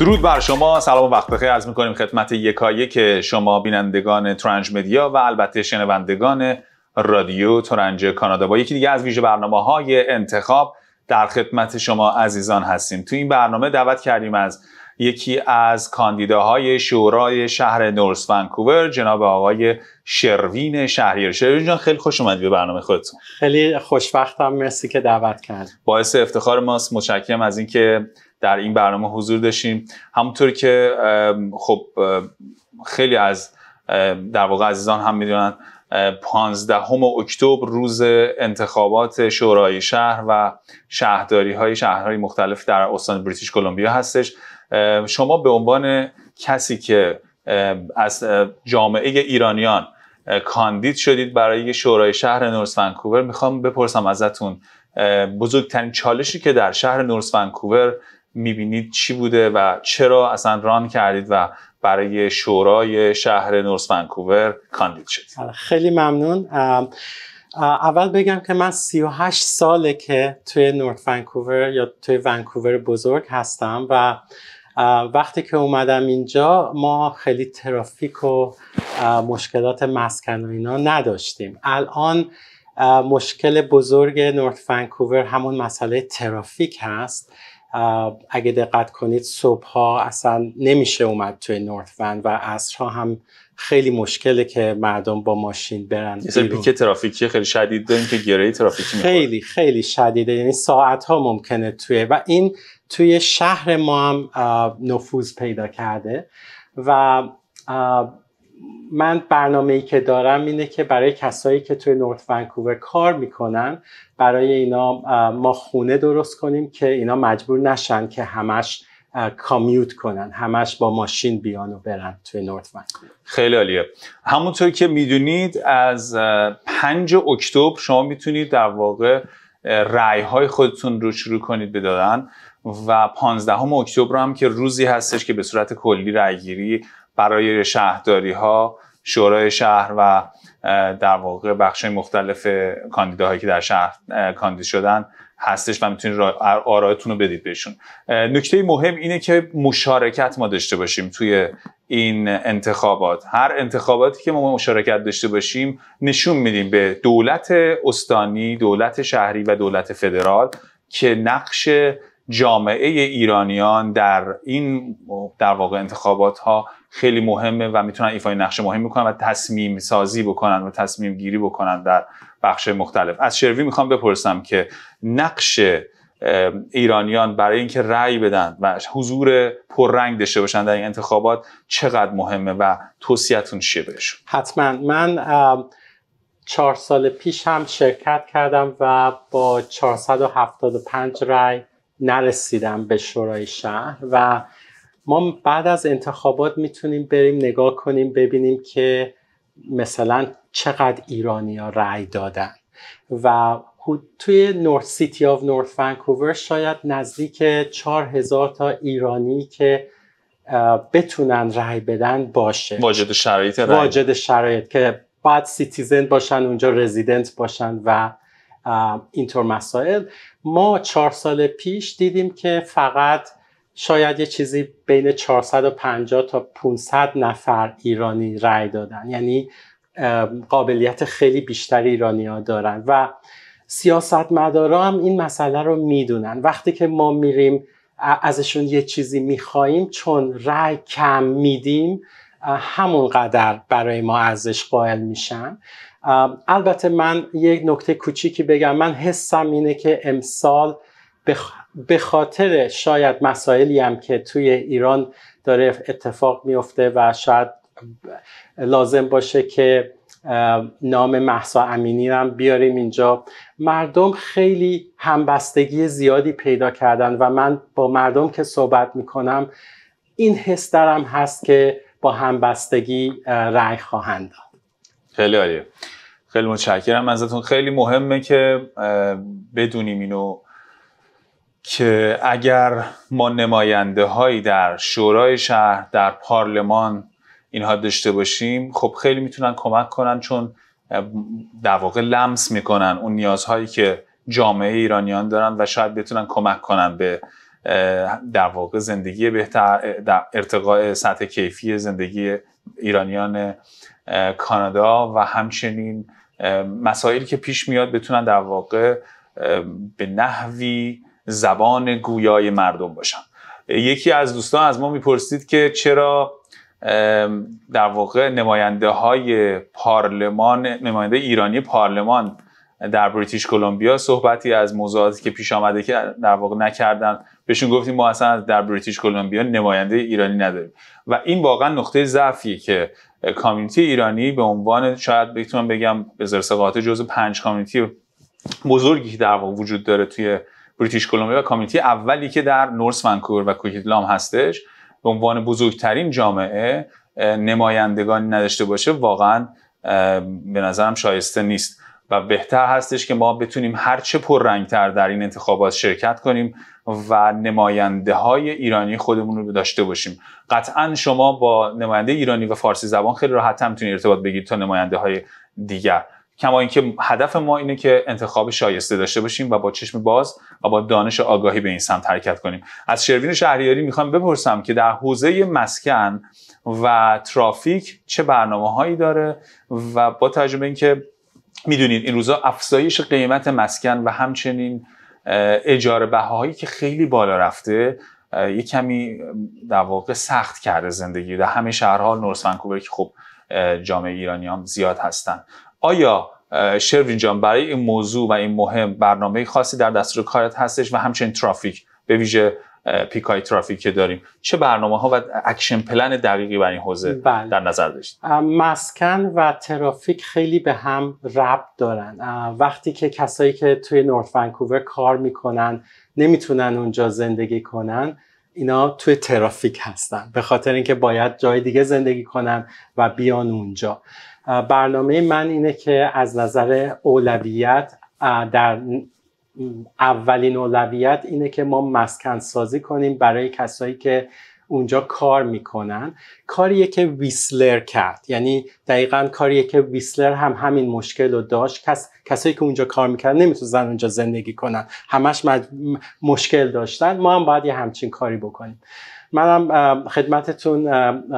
درود بر شما سلام و وقت بخیر عرض میکنیم خدمت یکایک که شما بینندگان ترنج مدیا و البته شنوندگان رادیو ترنج کانادا با یکی دیگه از ویژه برنامه های انتخاب در خدمت شما عزیزان هستیم تو این برنامه دعوت کردیم از یکی از کاندیداهای شورای شهر نورس ونکوور جناب آقای شروین شهریار شروین جان خیلی خوش اومدید به برنامه خودتون خیلی خوشبختم مرسی که دعوت کرد باعث افتخار ماست متشکرم از اینکه در این برنامه حضور داشتیم همونطور که خب خیلی از در واقع عزیزان هم میدونن 15 اکتبر روز انتخابات شورای شهر و شهرداری های شهرهای مختلف در استان بریتیش کلمبیا هستش شما به عنوان کسی که از جامعه ایرانیان کاندید شدید برای شورای شهر نورس ونکوور میخوام بپرسم ازتون بزرگترین چالشی که در شهر نورس ونکوور میبینید چی بوده و چرا اصلا ران کردید و برای شورای شهر نورس ونکوور کاندید شدید آره، خیلی ممنون اول بگم که من 38 ساله که توی نورت ونکوور یا توی ونکوور بزرگ هستم و وقتی که اومدم اینجا ما خیلی ترافیک و مشکلات مسکن و اینا نداشتیم الان مشکل بزرگ نورت ونکوور همون مسئله ترافیک هست اگه دقت کنید صبح ها اصلا نمیشه اومد توی نورت وند و ها هم خیلی مشکله که مردم با ماشین برن یه پیک ترافیکی خیلی شدید داریم که گیره ترافیکی خیلی خیلی شدیده یعنی ساعت ها ممکنه توی و این توی شهر ما هم نفوذ پیدا کرده و من برنامه ای که دارم اینه که برای کسایی که توی نورت ونکوور کار میکنن برای اینا ما خونه درست کنیم که اینا مجبور نشن که همش کامیوت کنن همش با ماشین بیان و برن توی نورت ونکوور خیلی عالیه همونطور که میدونید از 5 اکتبر شما میتونید در واقع رعی های خودتون رو شروع کنید بدادن و 15 اکتبر هم که روزی هستش که به صورت کلی رأیگیری برای شهرداری ها شورای شهر و در واقع بخش مختلف کاندیداهایی که در شهر کاندید شدن هستش و میتونید آرایتون رو بدید بهشون نکته مهم اینه که مشارکت ما داشته باشیم توی این انتخابات هر انتخاباتی که ما مشارکت داشته باشیم نشون میدیم به دولت استانی دولت شهری و دولت فدرال که نقش جامعه ایرانیان در این در واقع انتخابات ها خیلی مهمه و میتونن ایفای نقش مهم بکنن و تصمیم سازی بکنن و تصمیم گیری بکنن در بخش مختلف از شروی میخوام بپرسم که نقش ایرانیان برای اینکه رأی بدن و حضور پررنگ داشته باشن در این انتخابات چقدر مهمه و توصیتون چیه بهشون حتما من چهار سال پیش هم شرکت کردم و با 475 رای نرسیدم به شورای شهر و ما بعد از انتخابات میتونیم بریم نگاه کنیم ببینیم که مثلا چقدر ها رأی دادن و توی نورت سیتی آف نورت فانکوور شاید نزدیک هزار تا ایرانی که بتونن رأی بدن باشه واجد شرایط واجد شرایط که بعد سیتیزن باشن اونجا رزیدنت باشن و اینطور مسائل ما چهار سال پیش دیدیم که فقط شاید یه چیزی بین 450 تا 500 نفر ایرانی رأی دادن یعنی قابلیت خیلی بیشتر ایرانی ها دارن و سیاست هم این مسئله رو میدونن وقتی که ما میریم ازشون یه چیزی میخواییم چون رأی کم میدیم همونقدر برای ما ارزش قائل میشن البته من یک نکته کوچیکی بگم من حسم اینه که امسال به خاطر شاید مسائلی هم که توی ایران داره اتفاق میفته و شاید لازم باشه که نام محسا امینی هم بیاریم اینجا مردم خیلی همبستگی زیادی پیدا کردن و من با مردم که صحبت میکنم این حس درم هست که با همبستگی رأی خواهند داد خیلی عالیه خیلی متشکرم ازتون خیلی مهمه که بدونیم اینو که اگر ما نماینده هایی در شورای شهر در پارلمان اینها داشته باشیم خب خیلی میتونن کمک کنن چون در واقع لمس میکنن اون نیازهایی که جامعه ایرانیان دارن و شاید بتونن کمک کنن به در واقع زندگی بهتر در ارتقاء سطح کیفی زندگی ایرانیان کانادا و همچنین مسائلی که پیش میاد بتونن در واقع به نحوی زبان گویای مردم باشن یکی از دوستان از ما میپرسید که چرا در واقع نماینده های پارلمان نماینده ایرانی پارلمان در بریتیش کلمبیا صحبتی از موضوعاتی که پیش آمده که در واقع نکردن بهشون گفتیم ما اصلا در بریتیش کلمبیا نماینده ایرانی نداریم و این واقعا نقطه ضعفیه که کامیونیتی ایرانی به عنوان شاید بتونم بگم به زر سقاطه جزو پنج کامیونیتی بزرگی که در واقع وجود داره توی بریتیش کلمبیا و کامیونیتی اولی که در نورس ونکور و کوکیتلام هستش به عنوان بزرگترین جامعه نمایندگان نداشته باشه واقعا به نظرم شایسته نیست و بهتر هستش که ما بتونیم هرچه پررنگتر در این انتخابات شرکت کنیم و نماینده های ایرانی خودمون رو داشته باشیم قطعا شما با نماینده ایرانی و فارسی زبان خیلی راحت هم میتونید ارتباط بگیرید تا نماینده های دیگر کما اینکه هدف ما اینه که انتخاب شایسته داشته باشیم و با چشم باز و با دانش آگاهی به این سمت حرکت کنیم از شروین شهریاری میخوام بپرسم که در حوزه مسکن و ترافیک چه برنامه هایی داره و با تجربه اینکه میدونید این روزا افزایش قیمت مسکن و همچنین اجاره بهایی که خیلی بالا رفته یه کمی در واقع سخت کرده زندگی در همه شهرها نورس ونکوور که خب جامعه ایرانی هم زیاد هستن آیا شروین جان برای این موضوع و این مهم برنامه خاصی در دستور کارت هستش و همچنین ترافیک به ویژه پیک ترافیک که داریم چه برنامه ها و اکشن پلن دقیقی بر این حوزه بله. در نظر داشتید مسکن و ترافیک خیلی به هم ربط دارن وقتی که کسایی که توی نورت ونکوور کار میکنن نمیتونن اونجا زندگی کنن اینا توی ترافیک هستن به خاطر اینکه باید جای دیگه زندگی کنن و بیان اونجا برنامه من اینه که از نظر اولویت در اولین اولویت اینه که ما مسکن سازی کنیم برای کسایی که اونجا کار میکنن کاریه که ویسلر کرد یعنی دقیقا کاریه که ویسلر هم همین مشکل رو داشت کس، کسایی که اونجا کار میکردن نمیتونن اونجا زندگی کنن همش مشکل داشتن ما هم باید یه همچین کاری بکنیم منم خدمتتون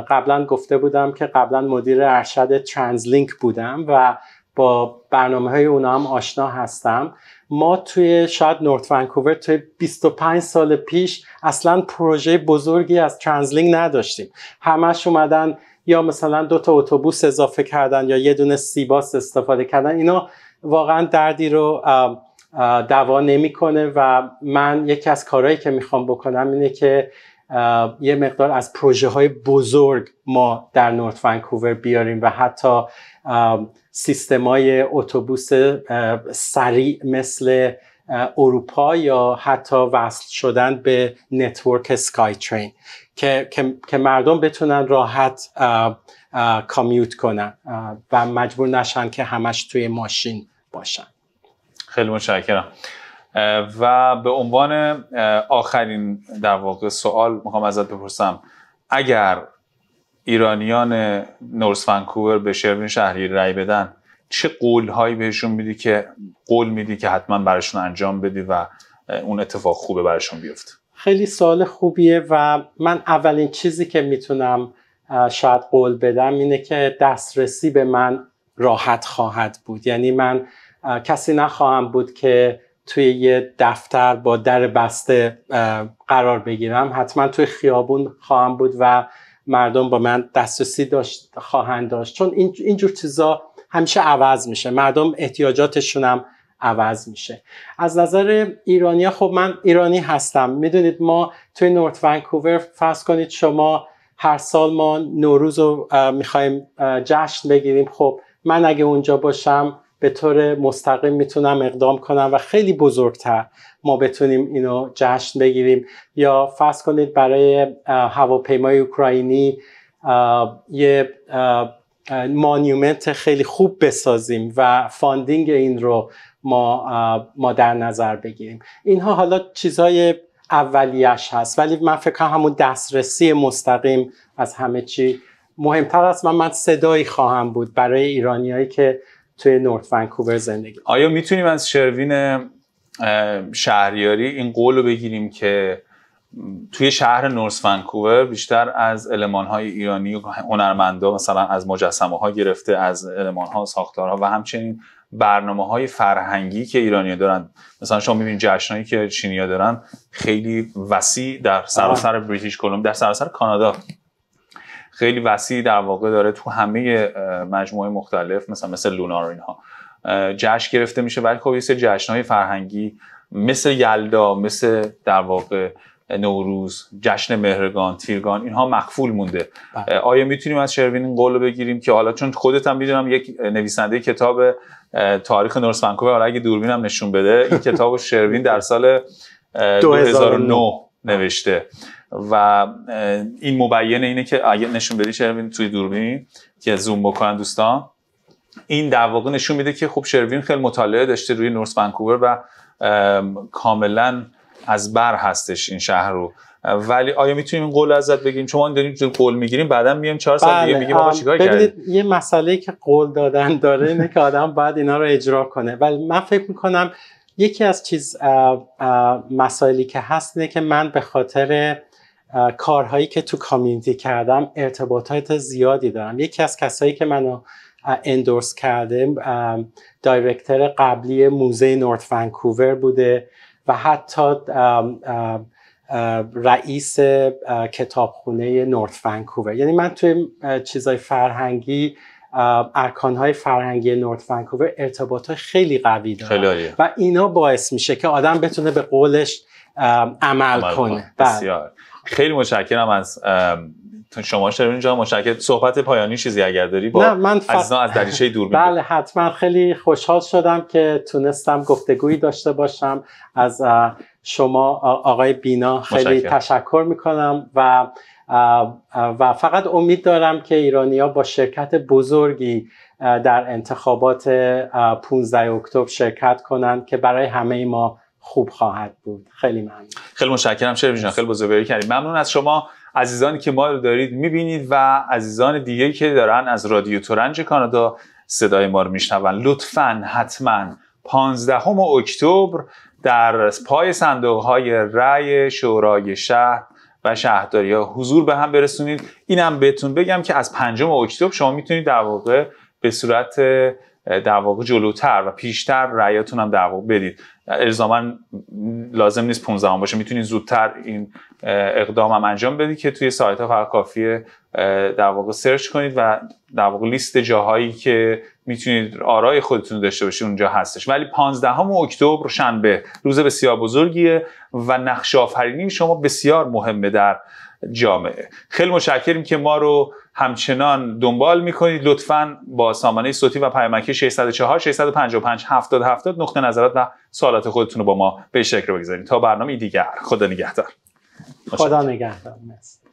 قبلا گفته بودم که قبلا مدیر ارشد ترانزلینک بودم و با برنامه های اونا هم آشنا هستم ما توی شاید نورت ونکوور توی 25 سال پیش اصلا پروژه بزرگی از ترنزلینگ نداشتیم همش اومدن یا مثلا دو تا اتوبوس اضافه کردن یا یه دونه سیباس استفاده کردن اینا واقعا دردی رو دوا نمیکنه و من یکی از کارهایی که میخوام بکنم اینه که یه مقدار از پروژه های بزرگ ما در نورت ونکوور بیاریم و حتی سیستم های اتوبوس سریع مثل اروپا یا حتی وصل شدن به نتورک سکای ترین که, که،, مردم بتونن راحت کامیوت کنن و مجبور نشن که همش توی ماشین باشن خیلی متشکرم و به عنوان آخرین در واقع سوال میخوام ازت بپرسم اگر ایرانیان نورس ونکوور به شروین شهری رای بدن چه قول هایی بهشون میدی که قول میدی که حتما براشون انجام بدی و اون اتفاق خوبه براشون بیفته خیلی سال خوبیه و من اولین چیزی که میتونم شاید قول بدم اینه که دسترسی به من راحت خواهد بود یعنی من کسی نخواهم بود که توی یه دفتر با در بسته قرار بگیرم حتما توی خیابون خواهم بود و مردم با من دسترسی داشت خواهند داشت چون اینجور چیزا همیشه عوض میشه مردم احتیاجاتشون هم عوض میشه از نظر ها خب من ایرانی هستم میدونید ما توی نورت ونکوور فرض کنید شما هر سال ما نوروز رو میخوایم جشن بگیریم خب من اگه اونجا باشم به طور مستقیم میتونم اقدام کنم و خیلی بزرگتر ما بتونیم اینو جشن بگیریم یا فرض کنید برای هواپیمای اوکراینی یه مانیومنت خیلی خوب بسازیم و فاندینگ این رو ما, ما در نظر بگیریم اینها حالا چیزهای اولیش هست ولی من فکر کنم همون دسترسی مستقیم از همه چی مهمتر است من من صدایی خواهم بود برای ایرانیایی که توی نورت ونکوور زندگی آیا میتونیم از شروین شهریاری این قول رو بگیریم که توی شهر نورس ونکوور بیشتر از علمان های ایرانی و هنرمندا مثلا از مجسمه ها گرفته از علمان ها ساختارها و همچنین برنامه های فرهنگی که ایرانی دارن مثلا شما میبینید جشنهایی که چینیا دارن خیلی وسیع در سراسر بریتیش کلمبیا در سراسر کانادا خیلی وسیع در واقع داره تو همه مجموعه مختلف مثلا مثل لونار اینها جشن گرفته میشه ولی خب یه جشنهای فرهنگی مثل یلدا مثل در واقع نوروز جشن مهرگان تیرگان اینها مخفول مونده بله. آیا میتونیم از شروین این قول بگیریم که حالا چون خودت هم میدونم یک نویسنده کتاب تاریخ نورس فنکوبه حالا اگه دوربینم نشون بده این کتاب شروین در سال 2009 نوشته و این مبین اینه که اگه نشون بدی شروین توی دوربین که زوم بکنن دوستان این در واقع نشون میده که خب شروین خیلی مطالعه داشته روی نورس ونکوور و کاملا از بر هستش این شهر رو ولی آیا میتونیم قول ازت بگیم چون ما داریم قول میگیریم بعدا میایم چهار سال دیگه میگیم آقا بله، ببینید یه مسئله که قول دادن داره اینه که آدم بعد اینا رو اجرا کنه ولی من فکر میکنم یکی از چیز مسائلی که هست اینه که من به خاطر کارهایی که تو کامیونیتی کردم ارتباطات زیادی دارم یکی از کسایی که منو اندورس کرده دایرکتر قبلی موزه نورت ونکوور بوده و حتی رئیس کتابخونه نورت ونکوور یعنی من توی چیزای فرهنگی ارکانهای فرهنگی نورت ونکوور ارتباط خیلی قوی دارم و اینا باعث میشه که آدم بتونه به قولش عمل, عمل کنه بسیار بله. خیلی مشکرم از شما شروع اینجا مشکل صحبت پایانی چیزی اگر داری با نه من فقط. از دریچه دور بله حتما خیلی خوشحال شدم که تونستم گفتگویی داشته باشم از شما آقای بینا خیلی تشکر میکنم و و فقط امید دارم که ایرانیا با شرکت بزرگی در انتخابات 15 اکتبر شرکت کنند که برای همه ما خوب خواهد بود خیلی ممنون خیلی مشکرم شریف جان خیلی بزرگواری کردیم ممنون از شما عزیزانی که ما رو دارید میبینید و عزیزان دیگه که دارن از رادیو تورنج کانادا صدای ما رو میشنون لطفا حتما 15 اکتبر در پای صندوق های رأی شورای شهر و شهرداری ها حضور به هم برسونید اینم بهتون بگم که از 5 اکتبر شما میتونید در به صورت در واقع جلوتر و پیشتر رأیاتون هم در واقع بدید الزاما لازم نیست 15 هم باشه میتونید زودتر این اقدام هم انجام بدید که توی سایت ها فقط کافیه در واقع سرچ کنید و در واقع لیست جاهایی که میتونید آرای خودتون داشته باشید اونجا هستش ولی 15 اکتبر شنبه روز بسیار بزرگیه و نقش آفرینی شما بسیار مهمه در جامعه خیلی متشکریم که ما رو همچنان دنبال میکنید لطفا با سامانه صوتی و پیامکی 604 655 70 70 نقطه نظرات و سوالات خودتون رو با ما به شکل بگذارید تا برنامه دیگر خدا نگهدار خدا نگهدار